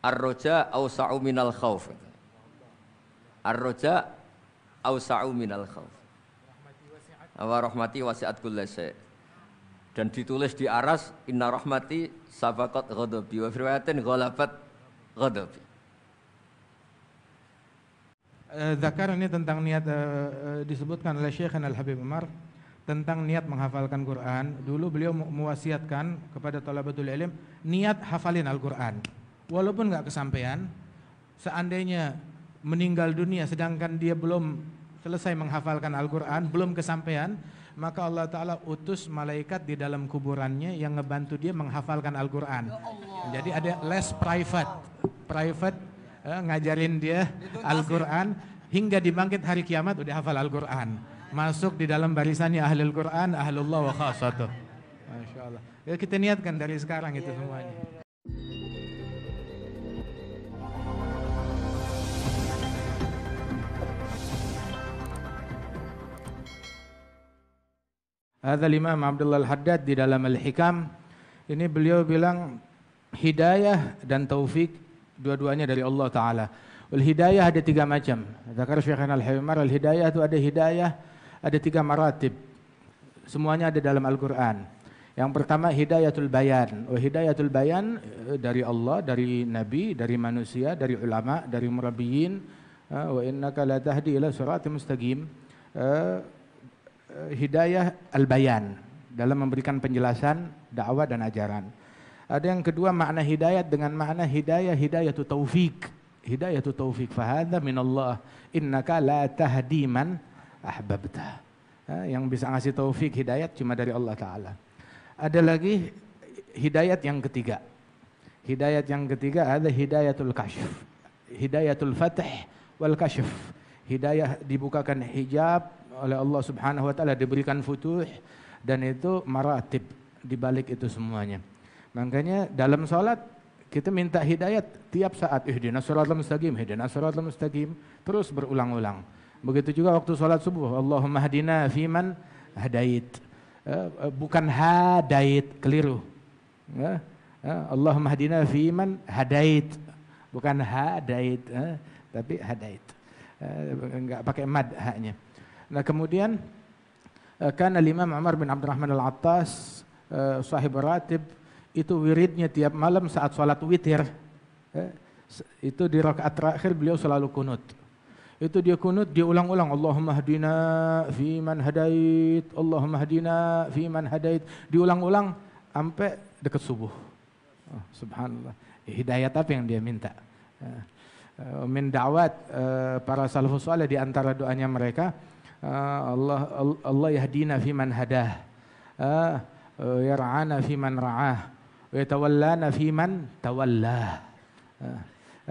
Ar-roja awsa'u minal khawf. Ar-roja awsa'u minal khawf. Wa rahmati wasi'at kullasya. Dan ditulis di aras, inna rahmati sabakat ghadabi. Wa firwayatin ghalabat ghadabi. Eh, Zakar ini tentang niat uh, disebutkan oleh Syekh Al-Habib Umar tentang niat menghafalkan Quran. Dulu beliau mewasiatkan kepada talabatul ilm niat hafalin Al-Quran walaupun nggak kesampaian, seandainya meninggal dunia sedangkan dia belum selesai menghafalkan Al-Quran, belum kesampaian, maka Allah Ta'ala utus malaikat di dalam kuburannya yang ngebantu dia menghafalkan Al-Quran. Ya Jadi ada less private, private eh, ngajarin dia Al-Quran hingga dibangkit hari kiamat udah hafal Al-Quran. Masuk di dalam barisannya ahli al Quran, Ahlullah wa khasatuh. Masya Allah. Ya, kita niatkan dari sekarang itu ya, ya, semuanya. Hadzal Imam Abdullah Al-Haddad di dalam Al-Hikam ini beliau bilang hidayah dan taufik dua-duanya dari Allah taala. Wal hidayah ada tiga macam. Zakar Syekhana Al-Himar al-hidayah itu ada hidayah ada tiga maratib. Semuanya ada dalam Al-Qur'an. Yang pertama hidayatul bayan. Wa oh, hidayatul bayan eh, dari Allah, dari nabi, dari manusia, dari ulama, dari murabbiyin. Eh, Wa innaka la tahdi ila siratal mustaqim. Eh, Eh, hidayah al-bayan dalam memberikan penjelasan dakwah dan ajaran. Ada yang kedua makna hidayat dengan makna hidayah hidayah itu taufik. Hidayah itu taufik fahadha minallah innaka la tahdi man ahbabta. Ya, yang bisa ngasih taufik hidayat cuma dari Allah taala. Ada lagi hidayat yang ketiga. Hidayat yang ketiga ada hidayah hidayatul hidayah Hidayatul fatih wal kasyf. Hidayah dibukakan hijab oleh Allah Subhanahu wa taala diberikan futuh dan itu maratib di balik itu semuanya. Makanya dalam salat kita minta hidayat tiap saat ihdinas siratal mustaqim ihdinas siratal mustaqim terus berulang-ulang. Begitu juga waktu salat subuh Allahumma hadina fiman eh, eh, ya, ya, hadait. Bukan hadait keliru. Eh, Allahumma hadina fiman hadait. Bukan hadait tapi hadait. Enggak pakai mad haknya. Nah kemudian eh, kan Imam Umar bin Abdurrahman Al-Attas eh, sahib ratib itu wiridnya tiap malam saat sholat witir eh, itu di rakaat terakhir beliau selalu kunut itu dia kunut dia ulang ulang Allahumma hadina fi man hadait Allahumma hadina fi man hadait diulang-ulang sampai dekat subuh oh, subhanallah hidayat apa yang dia minta min da'wat para salafus di antara doanya mereka Ah, Allah Allah yahdina fi man hadah. Ah, yar'ana fi man ra'ah. Wa yatawallana fi man tawalla. Ah,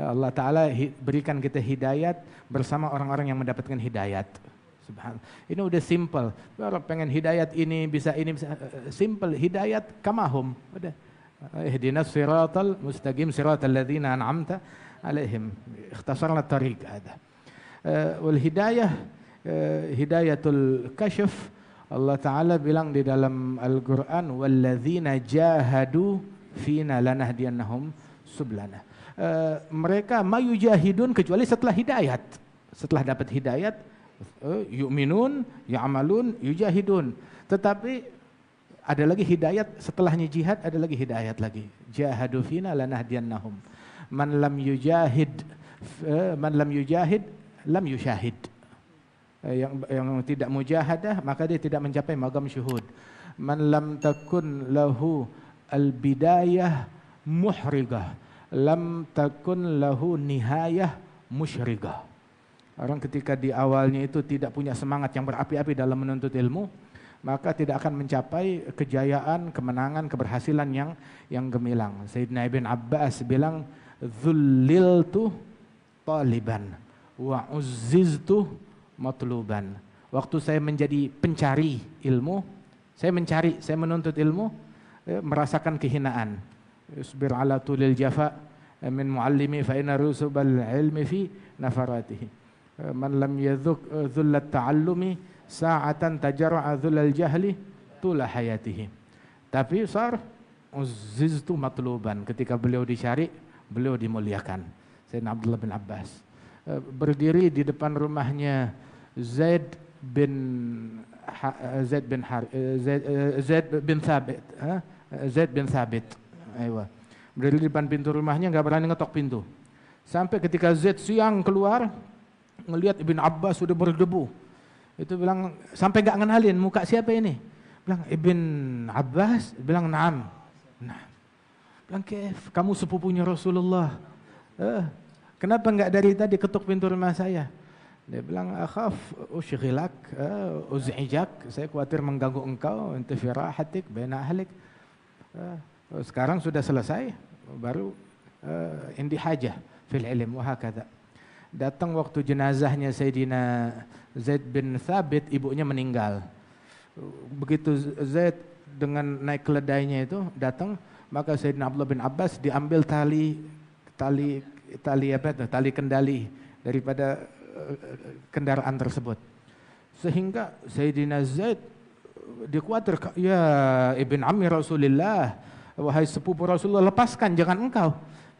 Allah Ta'ala berikan kita hidayat bersama orang-orang yang mendapatkan hidayat. Subhanallah. Ini udah simple. Kalau pengen hidayat ini bisa ini bisa eh, simple hidayat kamahum. Udah. Ihdinas siratal mustaqim siratal ladzina an'amta alaihim. Ikhtasarna tariq ada. Eh, wal hidayah Eh, hidayatul Kashf Allah Ta'ala bilang di dalam Al-Quran Walladzina jahadu fina lanahdiyannahum sublana e, eh, Mereka jahidun kecuali setelah hidayat Setelah dapat hidayat eh, Yu'minun, ya'malun, yujahidun Tetapi ada lagi hidayat setelahnya jihad ada lagi hidayat lagi jahadu fina lanahdiyannahum man lam yujahid man lam yujahid lam yushahid Eh, yang yang tidak mujahadah maka dia tidak mencapai magam syuhud man lam takun lahu al bidayah muhrigah lam takun lahu nihayah musyrigah orang ketika di awalnya itu tidak punya semangat yang berapi-api dalam menuntut ilmu maka tidak akan mencapai kejayaan, kemenangan, keberhasilan yang yang gemilang. Sayyidina Ibn Abbas bilang, tu taliban wa uzziztu matluban. Waktu saya menjadi pencari ilmu, saya mencari, saya menuntut ilmu, ya, merasakan kehinaan. Isbir ala tulil jafa min muallimi fa inna rusubal ilmi fi nafaratihi. Man lam yadhuk eh, dhullat ta'allumi sa'atan tajara'a dhullal jahli tula hayatihi. Tapi sar uzziztu matluban ketika beliau dicari, beliau dimuliakan. Sayyidina Abdullah bin Abbas eh, berdiri di depan rumahnya Zaid bin eh, Zaid bin Har eh, eh, Zaid, bin Thabit ha? Zaid bin Thabit berdiri di depan pintu rumahnya nggak berani ngetok pintu sampai ketika Zaid siang keluar ngelihat Ibn Abbas sudah berdebu itu bilang sampai nggak ngenalin muka siapa ini bilang Ibn Abbas bilang naam nah bilang Kef kamu sepupunya Rasulullah eh, kenapa nggak dari tadi ketuk pintu rumah saya dia bilang, akhaf usghilak, eh, uz'ijak, saya khawatir mengganggu engkau, intifira hatik, baina ahlik. Eh, oh, sekarang sudah selesai, baru uh, indi hajah fil ilm, wahakadha. Datang waktu jenazahnya Sayyidina Zaid bin Thabit, ibunya meninggal. Begitu Zaid dengan naik keledainya itu datang, maka Sayyidina Abdullah bin Abbas diambil tali tali tali apa itu, tali kendali daripada kendaraan tersebut. Sehingga Sayyidina Zaid eh, dikuatir, ya Ibn Ammi Rasulullah, wahai sepupu Rasulullah, lepaskan, jangan engkau.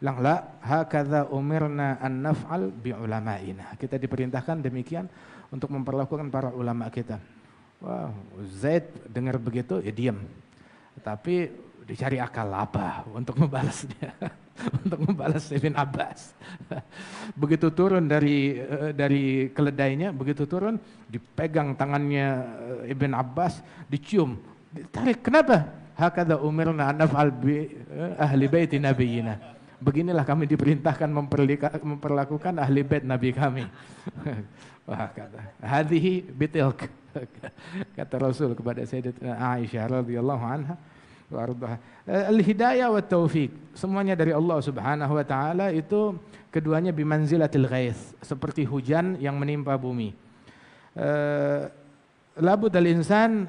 Langla, la hakadha umirna an naf'al bi Kita diperintahkan demikian untuk memperlakukan para ulama kita. wah Zaid dengar begitu ya diam. Tapi dicari akal apa untuk membalasnya. untuk membalas Ibn Abbas. begitu turun dari eh, dari keledainya, begitu turun dipegang tangannya eh, Ibn Abbas, dicium, ditarik. Kenapa? Hakada umirna anaf bi eh, ahli baiti nabiyina. Beginilah kami diperintahkan memperlakukan ahli bait nabi kami. Wah kata, hadihi bitilk. Kata Rasul kepada Sayyidatina Aisyah radhiyallahu anha, Eh, al-hidayah wa taufik. Semuanya dari Allah subhanahu wa ta'ala itu keduanya bimanzilatil ghaith. Seperti hujan yang menimpa bumi. Eh, labud al-insan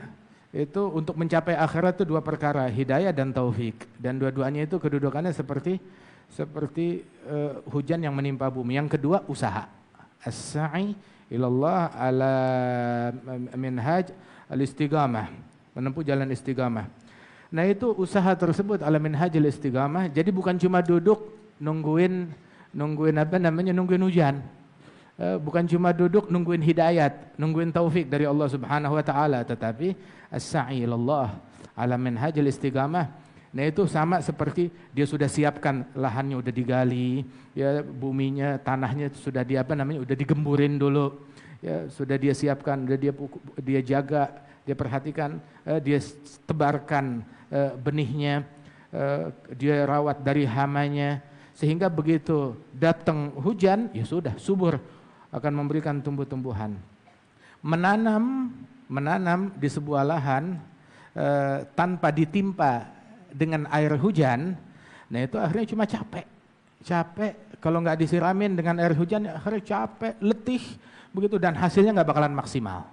itu untuk mencapai akhirat itu dua perkara. Hidayah dan taufik. Dan dua-duanya itu kedudukannya seperti seperti eh, hujan yang menimpa bumi. Yang kedua usaha. As-sa'i ilallah ala minhaj al-istigamah. Menempuh jalan istigamah. Nah itu usaha tersebut ala minhajil istiqamah. Jadi bukan cuma duduk nungguin nungguin apa namanya nungguin hujan. Eh, bukan cuma duduk nungguin hidayat, nungguin taufik dari Allah Subhanahu wa taala, tetapi as-sa'i ilallah ala minhajil istiqamah. Nah itu sama seperti dia sudah siapkan lahannya udah digali, ya buminya, tanahnya sudah di apa namanya udah digemburin dulu, ya sudah dia siapkan, udah dia dia jaga, dia perhatikan, eh, dia tebarkan Eh, benihnya, eh, dia rawat dari hamanya. Sehingga begitu datang hujan, ya sudah subur akan memberikan tumbuh-tumbuhan. Menanam menanam di sebuah lahan eh, tanpa ditimpa dengan air hujan, nah itu akhirnya cuma capek. Capek kalau nggak disiramin dengan air hujan ya akhirnya capek, letih begitu dan hasilnya nggak bakalan maksimal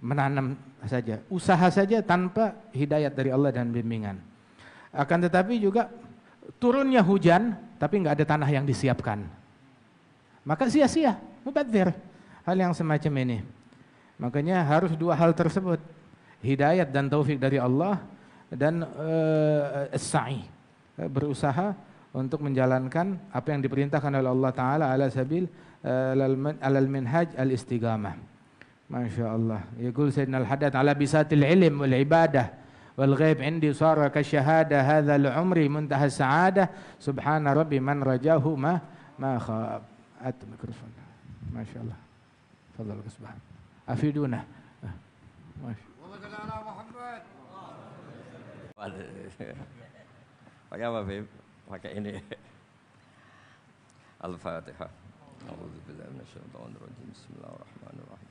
menanam saja, usaha saja tanpa hidayat dari Allah dan bimbingan. Akan tetapi juga turunnya hujan tapi nggak ada tanah yang disiapkan. Maka sia-sia, mubazir. Hal yang semacam ini. Makanya harus dua hal tersebut. Hidayat dan taufik dari Allah dan uh, sa'i. Berusaha untuk menjalankan apa yang diperintahkan oleh Allah Ta'ala ala sabil eh, alal minhaj al-istigamah. ما شاء الله يقول سيدنا الحدث على بساط العلم والعبادة والغيب عندي صار كالشهادة هذا لعمري منتهى السعادة سبحان ربي من رجاه ما ما خاب هات الميكروفون ما شاء الله تفضل سبحان أفيدونا ما شاء الله محمد Bagaimana Bib? Pakai ini. Al-Fatihah. أعوذ بالله من الشيطان الرجيم بسم الله الرحمن الرحيم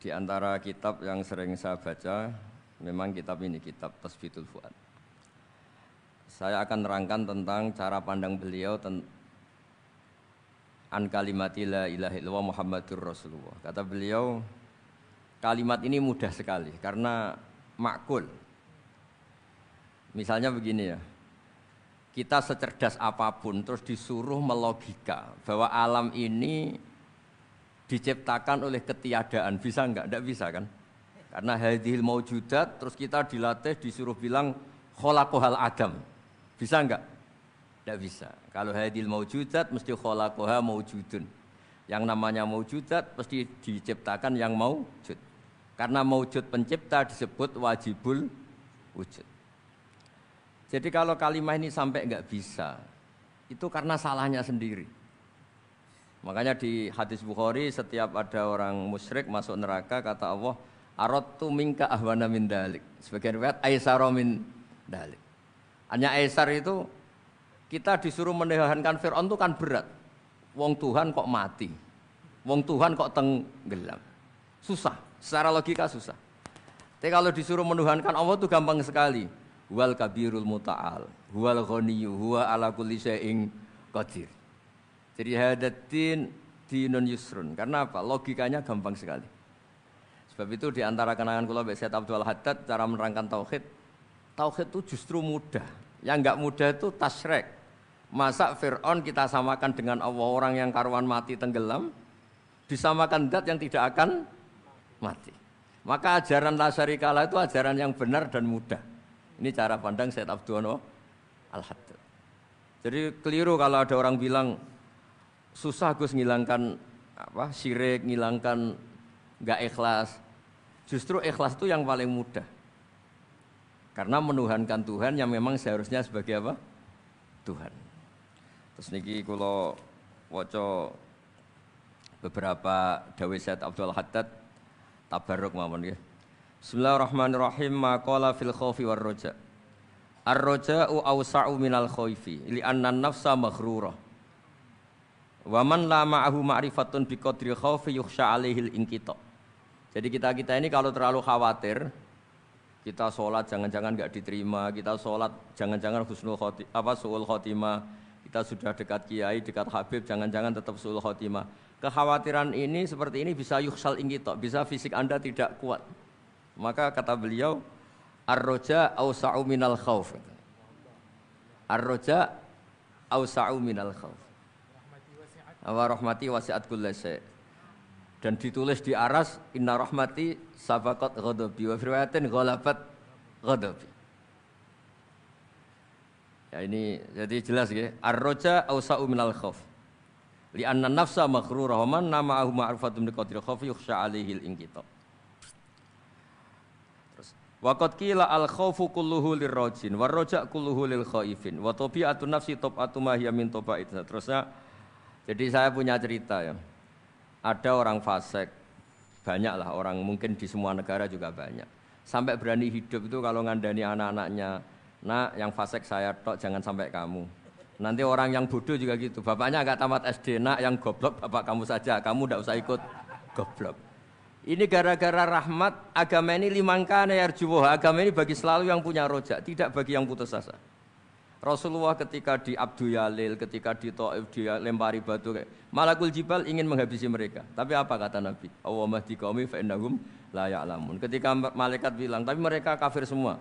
Di antara kitab yang sering saya baca, memang kitab ini, kitab Tasbitul Fuad. Saya akan terangkan tentang cara pandang beliau tentang an kalimati la ilaha illallah Muhammadur Rasulullah. Kata beliau, kalimat ini mudah sekali karena makul. Misalnya begini ya, kita secerdas apapun terus disuruh melogika bahwa alam ini diciptakan oleh ketiadaan. Bisa enggak? Enggak bisa kan? Karena hadihil maujudat terus kita dilatih disuruh bilang kholakohal adam. Bisa enggak? Enggak bisa. Kalau hadihil maujudat mesti kholakoha maujudun. Yang namanya maujudat pasti diciptakan yang maujud. Karena maujud pencipta disebut wajibul wujud. Jadi kalau kalimat ini sampai enggak bisa, itu karena salahnya sendiri. Makanya di hadis Bukhari setiap ada orang musyrik masuk neraka kata Allah tu minka ahwana min dalik. Sebagian riwayat aisaro min dalik. Hanya aisar itu kita disuruh menehankan Fir'aun itu kan berat. Wong Tuhan kok mati. Wong Tuhan kok tenggelam. Susah. Secara logika susah. Tapi kalau disuruh menuhankan Allah itu gampang sekali. wal kabirul muta'al. wal ghaniyu. Huwa ala kulli qadir. Jadi hadatin dinun yusrun. Karena apa? Logikanya gampang sekali. Sebab itu di antara kenangan kula Mbak Syed Abdul Haddad cara menerangkan tauhid, tauhid itu justru mudah. Yang enggak mudah itu tasrek. Masa Fir'aun kita samakan dengan Allah orang yang karuan mati tenggelam, disamakan zat yang tidak akan mati. Maka ajaran Kala itu ajaran yang benar dan mudah. Ini cara pandang Syed Abdul Al-Haddad. Jadi keliru kalau ada orang bilang susah Gus ngilangkan apa syirik, ngilangkan nggak ikhlas. Justru ikhlas itu yang paling mudah. Karena menuhankan Tuhan yang memang seharusnya sebagai apa? Tuhan. Terus niki kalau waca beberapa dawai Syed Abdul Haddad tabarruk mawon ya Bismillahirrahmanirrahim. Maqala fil khaufi war raja. Ar-raja'u awsa'u minal khaufi li'anna an-nafsa maghrurah Waman lama ahu ma'rifatun bi qadri khaufi yukhsha alaihil inqita. Jadi kita-kita ini kalau terlalu khawatir kita sholat jangan-jangan nggak diterima, kita sholat jangan-jangan husnul khoti, apa suul khotimah, kita sudah dekat kiai, dekat habib, jangan-jangan tetap suul khotimah. Kekhawatiran ini seperti ini bisa yuksal ingkitok, bisa fisik anda tidak kuat. Maka kata beliau, arroja ausa'u minal khawf. Arroja ausa'u minal khawf wa rahmati wasi'at kullasya dan ditulis di aras inna rahmati sabakot ghadabi wa firwayatin ghalabat ghadabi ya ini jadi jelas ya arroja awsa'u minal khauf li'anna nafsa maghrurah rahman nama ahu ma'rufatum qadri khaufi yukhsha 'alaihi al-inqita kila al khawfu kulluhu rojin warroja kulluhu lil khaifin wa atu nafsi top atu mahiyamin topa itu. Terusnya jadi saya punya cerita ya. Ada orang fasek, banyaklah orang mungkin di semua negara juga banyak. Sampai berani hidup itu kalau ngandani anak-anaknya, nak yang fasek saya tok jangan sampai kamu. Nanti orang yang bodoh juga gitu. Bapaknya agak tamat SD, nak yang goblok bapak kamu saja, kamu tidak usah ikut goblok. Ini gara-gara rahmat agama ini limangkana ya Agama ini bagi selalu yang punya rojak, tidak bagi yang putus asa. Rasulullah ketika di Abdu Yalil, ketika di Taif lempari batu kayak Malakul Jibal ingin menghabisi mereka. Tapi apa kata Nabi? Allahumma di kaumi fa innahum la Ketika malaikat bilang, tapi mereka kafir semua.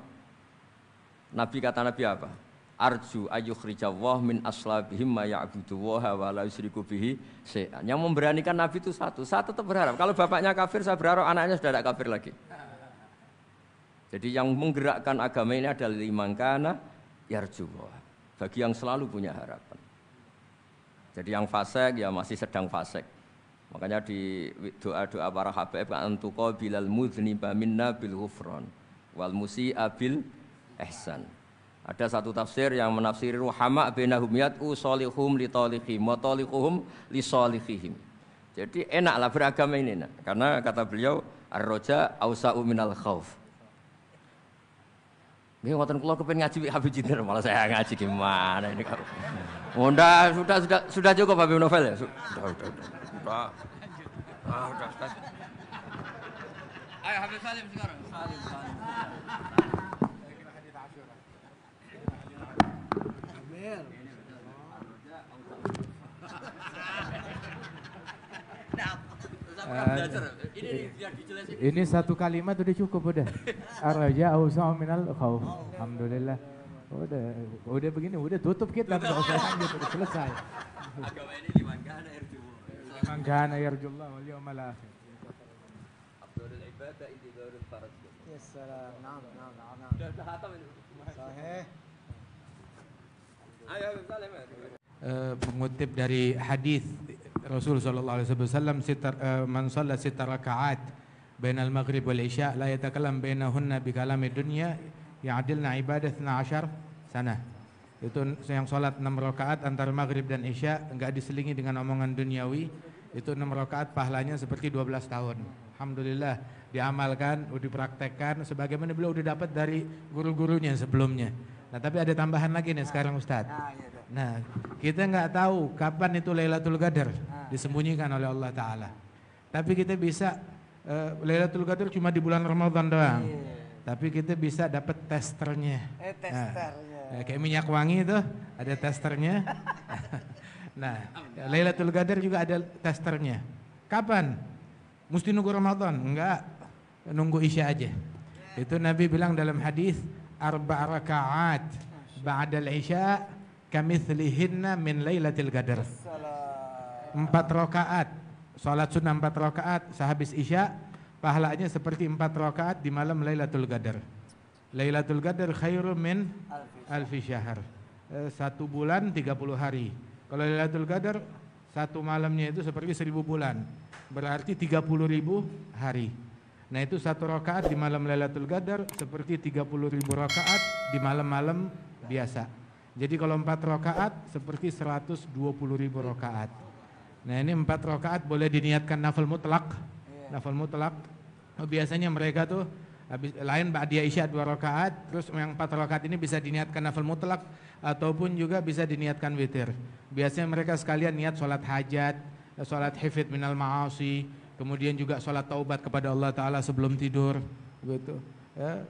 Nabi kata Nabi apa? Arju ayukhrijawah min aslabihim ma ya'buduwaha wa la yusyriku bihi syai'an. Yang memberanikan Nabi itu satu. Saya tetap berharap kalau bapaknya kafir, saya berharap anaknya sudah tidak kafir lagi. Jadi yang menggerakkan agama ini adalah kana yarjullah. Bagi yang selalu punya harapan. Jadi yang fasek ya masih sedang fasek. Makanya di doa-doa para habaib kan antuqa bilal mudhniba minna bil ghufran wal musi abil ihsan. Ada satu tafsir yang menafsir ruhama bainahum yat'u salihum li talihim wa talihum li salihihim. Jadi enaklah beragama ini nah. karena kata beliau ar-raja ausa'u minal khauf. Nggih ngoten kula kepen ngaji Habib Jinder malah saya ngaji gimana ini kok. Oh, sudah sudah sudah cukup Habib Novel ya. Sudah sudah sudah. sudah. Ah, sudah, sudah. Ayo Habib Salim sekarang. Salim. salim. Ini satu kalimat udah cukup udah. Arja ausa minal khauf. Alhamdulillah. Udah, udah begini, udah tutup kita udah selesai. Agama ini dimangkana di mangkana ya, Dimangkana Mangkana irjullah ya, wal yaumal akhir. Abdul ibadah ini darul farad. Yes, salam. Naam, naam, naam. Sudah khatam ini. Sahih. Ayo, salam. Eh, mengutip dari hadis Rasul sallallahu alaihi wasallam sitar uh, man shalla sitar rakaat bainal maghrib wal isya la yatakallam bainahunna bi kalami dunya ya'dilna ibadah 12 sana. Itu yang salat 6 rakaat antara maghrib dan isya enggak diselingi dengan omongan duniawi, itu 6 rakaat pahalanya seperti 12 tahun. Alhamdulillah diamalkan, udah dipraktekkan sebagaimana beliau udah dapat dari guru-gurunya sebelumnya. Nah, tapi ada tambahan lagi nih sekarang Ustaz. Nah, iya, Nah, kita nggak tahu kapan itu Lailatul Qadar ah, iya. disembunyikan oleh Allah Taala. Tapi kita bisa uh, eh, Lailatul Qadar cuma di bulan Ramadan doang. Yeah. Tapi kita bisa dapat testernya. Eh, testernya. Nah, kayak minyak wangi itu ada testernya. nah, Lailatul Qadar juga ada testernya. Kapan? Mesti nunggu Ramadan? Enggak. Nunggu Isya aja. Yeah. Itu Nabi bilang dalam hadis arba'a rakaat ba'dal isya' kamithlihinna min lailatul qadar. Empat rakaat salat sunnah empat rakaat sehabis isya pahalanya seperti empat rakaat di malam Lailatul Qadar. Lailatul Qadar khairul min alfi syahr. Eh, satu bulan 30 hari. Kalau Lailatul Qadar satu malamnya itu seperti seribu bulan. Berarti 30 ribu hari. Nah itu satu rakaat di malam Lailatul Qadar seperti 30 ribu rakaat di malam-malam biasa. Jadi kalau empat rokaat seperti 120 ribu rokaat. Nah ini empat rokaat boleh diniatkan nafal mutlak. Iya. Nafal mutlak. Oh, biasanya mereka tuh habis lain dia isya dua rokaat, terus yang empat rokaat ini bisa diniatkan nafal mutlak ataupun juga bisa diniatkan witir. Biasanya mereka sekalian niat sholat hajat, sholat hifid minal ma'asi, kemudian juga sholat taubat kepada Allah Ta'ala sebelum tidur. Gitu. Ya,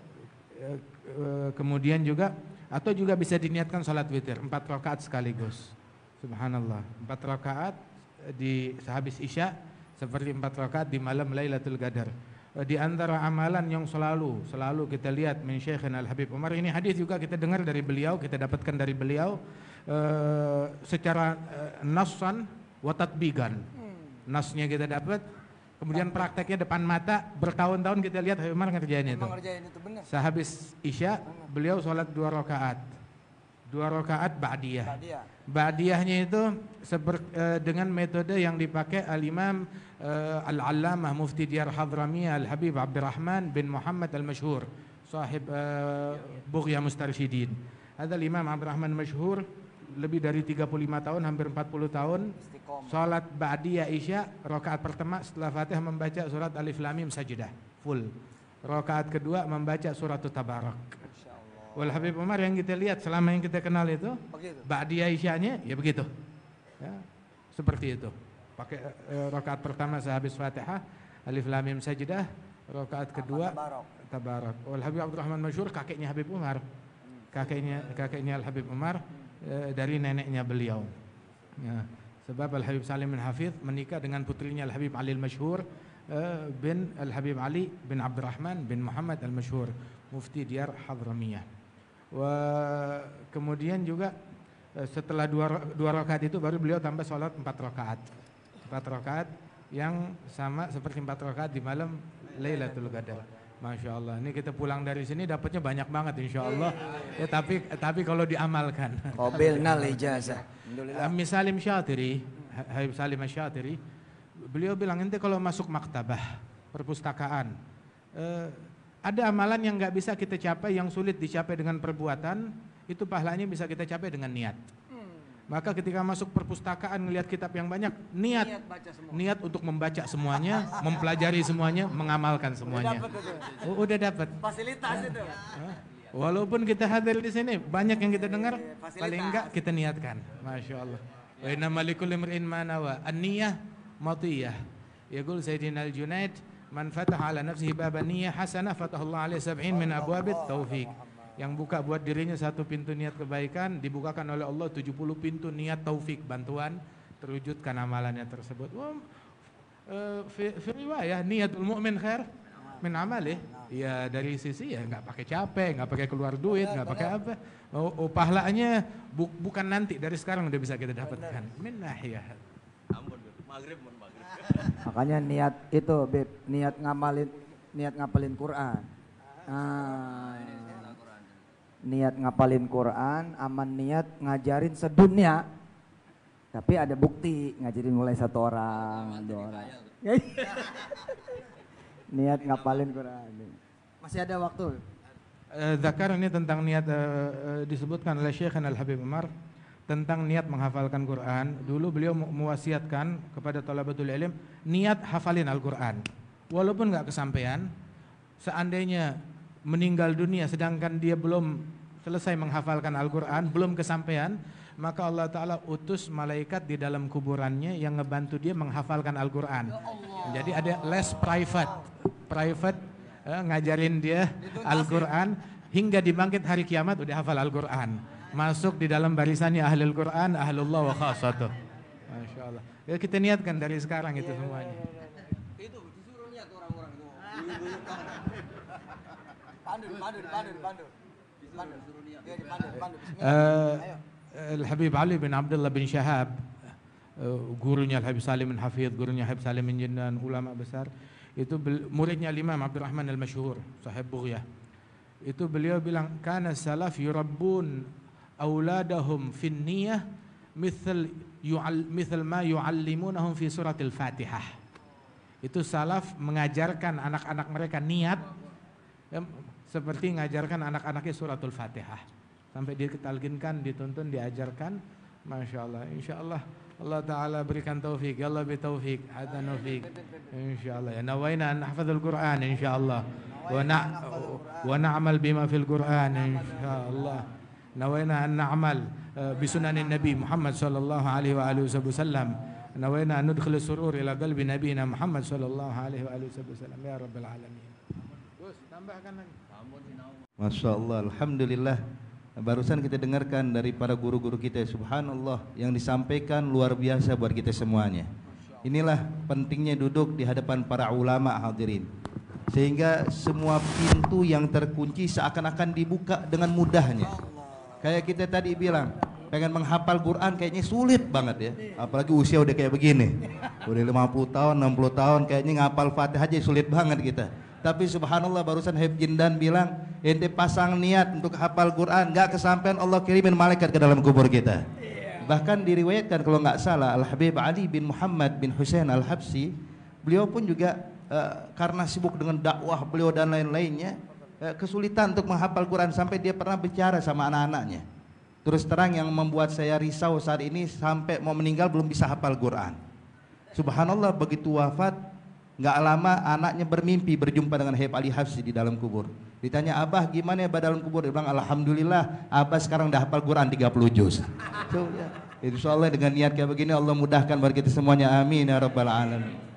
ya eh, kemudian juga atau juga bisa diniatkan sholat witir, empat rakaat sekaligus. Subhanallah, empat rakaat eh, di sehabis isya, seperti empat rakaat di malam Lailatul Qadar. Eh, di antara amalan yang selalu, selalu kita lihat min Syekhina Al-Habib Umar, ini hadis juga kita dengar dari beliau, kita dapatkan dari beliau, uh, secara uh, nasan watatbigan. Hmm. Nasnya kita dapat, Kemudian prakteknya depan mata bertahun-tahun kita lihat Habib Umar ngerjain itu. Ngerjain itu Sehabis Isya beliau sholat dua rakaat. Dua rakaat ba'diyah. Ba'diyah. Ba'diyahnya itu seber, eh, dengan metode yang dipakai Al-Imam eh, Al-Allamah Mufti Diyar Hadrami Al-Habib Abdurrahman bin Muhammad Al-Mashhur, sahib eh, Bughya Mustarsyidin. Ada Imam Abdurrahman Mashhur lebih dari 35 tahun, hampir 40 tahun. Salat ba'diyah Isya, rakaat pertama setelah Fatihah membaca surat Alif Lam Mim Sajdah, full. Rakaat kedua membaca surat Tabarak. Wal Habib Umar yang kita lihat selama yang kita kenal itu ba'diyah nya ya begitu. Ya, seperti itu. Pakai rokaat eh, rakaat pertama sehabis Fatihah, Alif Lam Mim Sajdah, rakaat kedua Tabarak. Wal Habib Abdurrahman Masyur kakeknya Habib Umar. Hmm. Kakeknya kakeknya Al Habib Umar hmm. Eh, dari neneknya beliau. Ya. Sebab Al Habib Salim bin Hafiz menikah dengan putrinya Al Habib Ali Al Mashhur eh, bin Al Habib Ali bin Abdurrahman bin Muhammad Al Mashhur, mufti Diyar Hadramiyah. kemudian juga eh, setelah dua, dua rakaat itu baru beliau tambah sholat empat rakaat. Empat rakaat yang sama seperti empat rakaat di malam Lailatul Qadar. Masya Allah, ini kita pulang dari sini dapatnya banyak banget insya Allah. Ya, tapi tapi kalau diamalkan. nal ijazah. Ammi Salim Syatiri, Habib Salim Syatiri, beliau bilang nanti kalau masuk maktabah, perpustakaan, eh, ada amalan yang nggak bisa kita capai, yang sulit dicapai dengan perbuatan, itu pahalanya bisa kita capai dengan niat. Maka ketika masuk perpustakaan ngelihat kitab yang banyak, niat niat, baca semua. niat untuk membaca semuanya, mempelajari semuanya, mengamalkan semuanya. Udah dapat. Fasilitas itu. Walaupun kita hadir di sini, banyak yang kita iya, dengar, iya, Fasilitas. paling enggak kita niatkan. Masya Allah. Wa inna malikul imrin manawa an-niyah matiyah. Yaqul Sayyidina al-Junaid man fataha ala nafsihi baban niyah hasanah fatahallahu alaihi sab'in min abwabi taufiq. Yang buka buat dirinya satu pintu niat kebaikan, dibukakan oleh Allah 70 pintu niat taufik bantuan terwujudkan amalannya tersebut. Wah, eh, firwa ya niatul mu'min khair min amalih. Ya iya, dari sisi ya nggak pakai capek, nggak pakai keluar duit, nggak pakai apa. Oh, oh, pahalanya bu, bukan nanti dari sekarang udah bisa kita dapatkan. minah ya Ampun, maghrib, maghrib. Makanya niat itu, Beb, niat ngamalin niat ngapalin Quran. Ah niat ngapalin Quran, aman niat ngajarin sedunia. Tapi ada bukti ngajarin mulai satu orang, dua orang. niat ngapalin Quran. Masih ada waktu. Eh, Zakar ini tentang niat eh, eh, disebutkan oleh Syekh Al Habib Umar tentang niat menghafalkan Quran. Dulu beliau mewasiatkan kepada talabatul ilm niat hafalin Al-Quran. Walaupun nggak kesampaian, seandainya meninggal dunia sedangkan dia belum selesai menghafalkan Al-Quran, belum kesampaian, maka Allah Ta'ala utus malaikat di dalam kuburannya yang ngebantu dia menghafalkan Al-Quran. Ya Jadi ada less private, private eh, ngajarin dia Al-Quran hingga dibangkit hari kiamat udah hafal Al-Quran. Masuk di dalam barisannya ahli al Quran, ahlullah wa khasatu. Masya Allah. Ya, kita niatkan dari sekarang itu iya, iya, semuanya. Iya, itu disuruh orang-orang itu. dipandu, dipandu, dipandu, dipandu. dipandu. Ya, dipandu, dipandu. Bismillah. الحبيب علي بن عبد الله بن شهاب gurunya Habib Salim bin Hafid, gurunya Habib Salim bin Jindan, ulama besar itu muridnya Imam Abdurrahman al-Masyhur, sahib Bughyah. Itu beliau bilang kana salaf yurabbun auladahum fin niyah mithal yu'al mithal ma yu'allimunahum fi al Fatihah. Itu salaf mengajarkan anak-anak mereka niat ya, seperti ngajarkan anak-anaknya suratul fatihah sampai ditalkinkan dituntun diajarkan Masya Allah Insya Allah Allah Ta'ala berikan taufik ya Allah bitaufik taufik nufik taufik insyaAllah Ya nawaina nahfadul Qur'an insyaAllah Allah Wa, na wa na'mal bima fil Qur'an insyaAllah Allah Nawaina an na'mal eh, Bisunanin Nabi Muhammad Sallallahu alaihi wa alihi wasallam نوينا أن ندخل السرور إلى قلب نبينا محمد صلى الله عليه وآله وسلم يا رب العالمين Tambahkan lagi. Masya Allah, Alhamdulillah. Barusan kita dengarkan dari para guru-guru kita, subhanallah, yang disampaikan luar biasa buat kita semuanya. Inilah pentingnya duduk di hadapan para ulama hadirin. Sehingga semua pintu yang terkunci seakan-akan dibuka dengan mudahnya. Kayak kita tadi bilang, pengen menghafal Quran kayaknya sulit banget ya. Apalagi usia udah kayak begini. Udah 50 tahun, 60 tahun kayaknya ngapal Fatihah aja sulit banget kita. Tapi subhanallah barusan Jindan bilang, ente pasang niat untuk hafal Quran, nggak kesampaian Allah kirimin malaikat ke dalam kubur kita. Iya. Bahkan diriwayatkan kalau nggak salah Al Habib Ali bin Muhammad bin Hussein Al Habsi, beliau pun juga uh, karena sibuk dengan dakwah beliau dan lain-lainnya, uh, kesulitan untuk menghafal Quran sampai dia pernah bicara sama anak-anaknya. Terus terang yang membuat saya risau saat ini sampai mau meninggal belum bisa hafal Quran. Subhanallah begitu wafat Nggak lama anaknya bermimpi berjumpa dengan Habib Ali Hafsi di dalam kubur. Ditanya, Abah gimana ya dalam kubur? Dia bilang, Alhamdulillah, Abah sekarang udah hafal Quran 30 juz. So, ya. Insya Allah dengan niat kayak begini Allah mudahkan buat kita semuanya. Amin ya Rabbal Alamin.